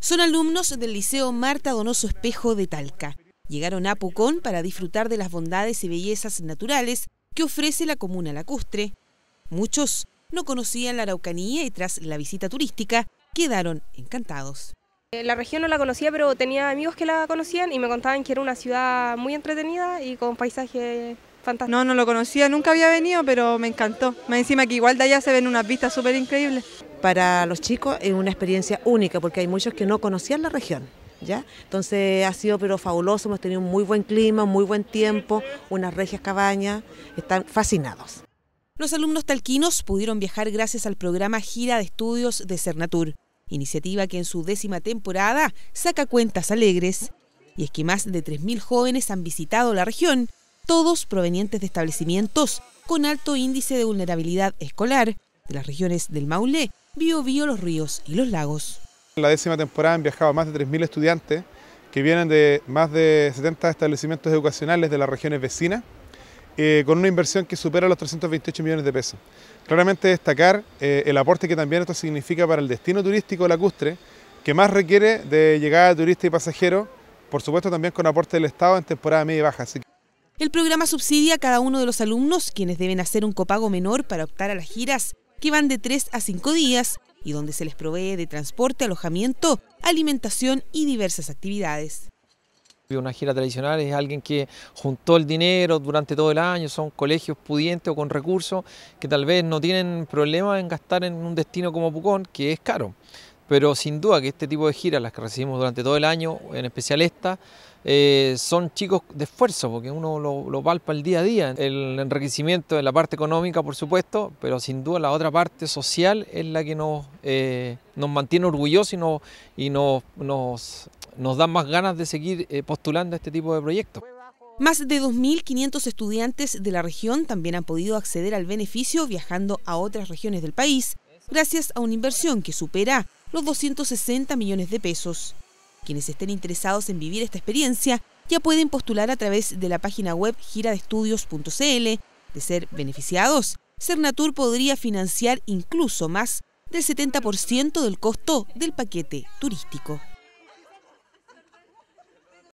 Son alumnos del Liceo Marta Donoso Espejo de Talca. Llegaron a Pucón para disfrutar de las bondades y bellezas naturales que ofrece la comuna lacustre. Muchos no conocían la Araucanía y tras la visita turística quedaron encantados. Eh, la región no la conocía, pero tenía amigos que la conocían y me contaban que era una ciudad muy entretenida y con paisajes fantásticos. No, no lo conocía, nunca había venido, pero me encantó. Más encima que igual de allá se ven unas vistas súper increíbles para los chicos es una experiencia única porque hay muchos que no conocían la región. ¿Ya? Entonces ha sido pero fabuloso, hemos tenido un muy buen clima, muy buen tiempo, unas regias cabañas, están fascinados. Los alumnos talquinos pudieron viajar gracias al programa Gira de Estudios de Cernatur, iniciativa que en su décima temporada saca cuentas alegres. Y es que más de 3.000 jóvenes han visitado la región, todos provenientes de establecimientos con alto índice de vulnerabilidad escolar, de las regiones del Maule, Biobío, los ríos y los lagos. En la décima temporada han viajado más de 3.000 estudiantes que vienen de más de 70 establecimientos educacionales de las regiones vecinas, eh, con una inversión que supera los 328 millones de pesos. Claramente destacar eh, el aporte que también esto significa para el destino turístico lacustre, que más requiere de llegada de turistas y pasajeros, por supuesto también con aporte del Estado en temporada media y baja. El programa subsidia a cada uno de los alumnos, quienes deben hacer un copago menor para optar a las giras que van de 3 a 5 días y donde se les provee de transporte, alojamiento, alimentación y diversas actividades. Una gira tradicional es alguien que juntó el dinero durante todo el año, son colegios pudientes o con recursos que tal vez no tienen problema en gastar en un destino como Pucón, que es caro pero sin duda que este tipo de giras, las que recibimos durante todo el año, en especial esta, eh, son chicos de esfuerzo, porque uno lo, palpa el día a día. El enriquecimiento en la parte económica, por supuesto, pero sin duda la otra parte social es la que nos, eh, nos mantiene orgullosos y, nos, nos, da más ganas de seguir eh, postulando a este tipo de proyectos. Más de 2.500 estudiantes de la región también han podido acceder al beneficio viajando a otras regiones del país, gracias a una inversión que supera los 260 millones de pesos. Quienes estén interesados en vivir esta experiencia ya pueden postular a través de la página web giradestudios.cl. De ser beneficiados, Cernatur podría financiar incluso más del 70% del costo del paquete turístico.